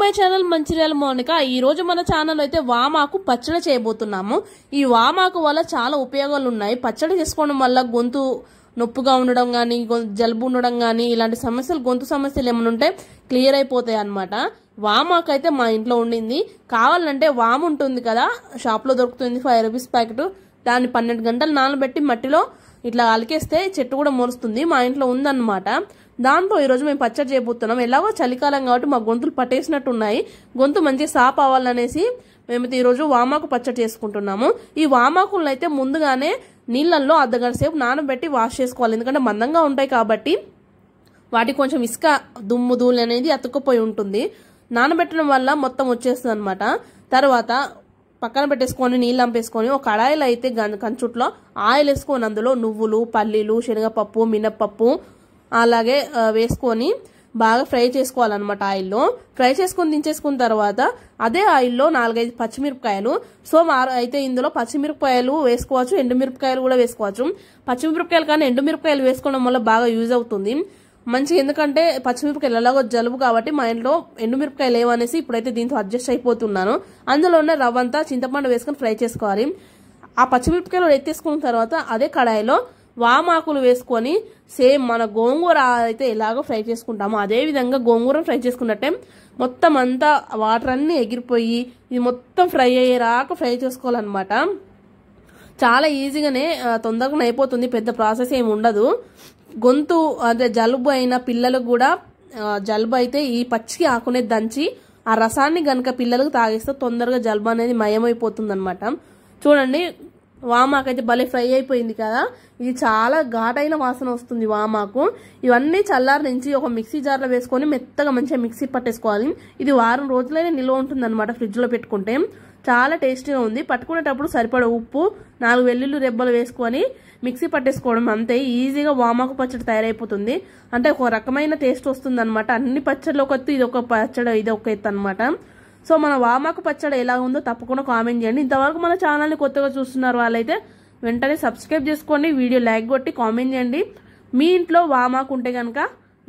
my channel Mancherial Monica ఈ రోజు మన ఛానల్ అయితే వామాకు పచ్చడి చేయబోతున్నాము ఈ వామాకు వల్ల చాలా ఉపయోగాలు ఉన్నాయి పచ్చడి చేసుకోవడం వల్ల గొంతు నొప్పుగా ఉండడం కానీ జలుబు ఉండడం కానీ ఇలాంటి సమస్యలు గొంతు సమస్యలు ఏమైనా ఉంటే క్లియర్ అయిపోతాయి అనమాట వామాకు అయితే మా ఇంట్లో ఉండింది కావాలంటే వాము ఉంటుంది కదా షాప్లో దొరుకుతుంది ఫైవ్ రూపీస్ ప్యాకెట్ దాన్ని పన్నెండు గంటలు నానబెట్టి మట్టిలో ఇట్లా అలికేస్తే చెట్టు కూడా మురుస్తుంది మా ఇంట్లో ఉందన్నమాట దాంతో ఈరోజు మేము పచ్చడి చేయబోతున్నాం ఎలాగో చలికాలం కాబట్టి మా గొంతులు పట్టేసినట్టు ఉన్నాయి గొంతు మంచి సాప్ అవ్వాలనేసి మేము ఈరోజు వామాకు పచ్చడి చేసుకుంటున్నాము ఈ వామాకులను అయితే ముందుగానే నీళ్ళల్లో అర్ధగంట సేపు నానబెట్టి వాష్ చేసుకోవాలి ఎందుకంటే మందంగా ఉంటాయి కాబట్టి వాటికి కొంచెం ఇసుక దుమ్ము దూళి అనేది అతుక్కుపోయి ఉంటుంది నానబెట్టడం వల్ల మొత్తం వచ్చేస్తుంది అనమాట తర్వాత పక్కన పెట్టేసుకొని నీళ్ళు అంపేసుకొని ఒక కడాయిలో అయితే కంచుట్లో ఆయిల్ వేసుకొని అందులో నువ్వులు పల్లీలు శనగపప్పు మినప్పప్పు అలాగే వేసుకొని బాగా ఫ్రై చేసుకోవాలన్నమాట ఆయిల్లో ఫ్రై చేసుకుని దించేసుకున్న తర్వాత అదే ఆయిల్లో నాలుగైదు పచ్చిమిరపకాయలు సో అయితే ఇందులో పచ్చిమిరపకాయలు వేసుకోవచ్చు ఎండుమిరపకాయలు కూడా వేసుకోవచ్చు పచ్చిమిరపకాయలు కానీ ఎండుమిరపకాయలు వేసుకోవడం వల్ల బాగా యూజ్ అవుతుంది మంచి ఎందుకంటే పచ్చిమిరపకాయలు ఎలాగో జలుబు కాబట్టి మా ఇంట్లో ఎండుమిరపకాయలు లేవనేసి ఇప్పుడైతే దీంతో అడ్జస్ట్ అయిపోతున్నాను అందులో ఉన్న రవ్వంతా చింతపండు వేసుకొని ఫ్రై చేసుకోవాలి ఆ పచ్చిమిరపకాయలు ఎత్తేసుకున్న తర్వాత అదే కడాయిలో వామాకులు వేసుకొని సేమ్ మన గోంగూర అయితే ఎలాగో ఫ్రై చేసుకుంటామో అదేవిధంగా గోంగూర ఫ్రై చేసుకున్నట్టే మొత్తం అంతా వాటర్ అన్నీ ఎగిరిపోయి ఇది మొత్తం ఫ్రై అయ్యేలాగా ఫ్రై చేసుకోవాలన్నమాట చాలా ఈజీగానే తొందరగా అయిపోతుంది పెద్ద ప్రాసెస్ ఏమి ఉండదు గొంతు అదే జలుబు అయిన పిల్లలకు కూడా జలుబు అయితే ఈ పచ్చికి ఆకునే దంచి ఆ రసాన్ని గనక పిల్లలకు తాగిస్తే తొందరగా జలుబు అనేది మయమైపోతుంది అనమాట చూడండి వామాకైతే భలే ఫ్రై అయిపోయింది కదా ఇది చాలా ఘాటైన వాసన వస్తుంది వామాకు ఇవన్నీ చల్లారి నుంచి ఒక మిక్సీ జార్లో వేసుకొని మెత్తగా మంచిగా మిక్సీ పట్టేసుకోవాలి ఇది వారం రోజులైనా నిల్వ ఉంటుంది అనమాట ఫ్రిడ్జ్లో పెట్టుకుంటే చాలా టేస్టీగా ఉంది పట్టుకునేటప్పుడు సరిపడ ఉప్పు నాలుగు వెల్లుల్లి రెబ్బలు వేసుకొని మిక్సీ పట్టేసుకోవడం అంతే ఈజీగా వామాకు పచ్చడి తయారైపోతుంది అంటే ఒక రకమైన టేస్ట్ వస్తుంది అనమాట అన్ని పచ్చడిలోకొత్తు ఇది ఒక పచ్చడి ఇది ఒక ఎత్తు అనమాట సో మన వామాకు పచ్చడి ఎలా ఉందో తప్పకుండా కామెంట్ చేయండి ఇంతవరకు మన ఛానల్ని కొత్తగా చూస్తున్నారు వాళ్ళైతే వెంటనే సబ్స్క్రైబ్ చేసుకోండి వీడియో లైక్ కొట్టి కామెంట్ చేయండి మీ ఇంట్లో వామాకు ఉంటే కనుక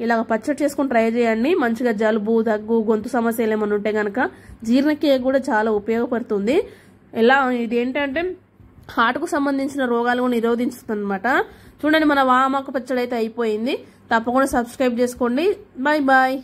ఇలాగ పచ్చడి చేసుకొని ట్రై చేయండి మంచిగా జలుబు దగ్గు గొంతు సమస్యలు ఏమైనా ఉంటే కనుక జీర్ణక్రియ కూడా చాలా ఉపయోగపడుతుంది ఎలా ఇదేంటంటే హార్ట్కు సంబంధించిన రోగాలు నిరోధించుతుంది అనమాట చూడండి మన వామాకు పచ్చడి అయితే అయిపోయింది తప్పకుండా సబ్స్క్రైబ్ చేసుకోండి బాయ్ బాయ్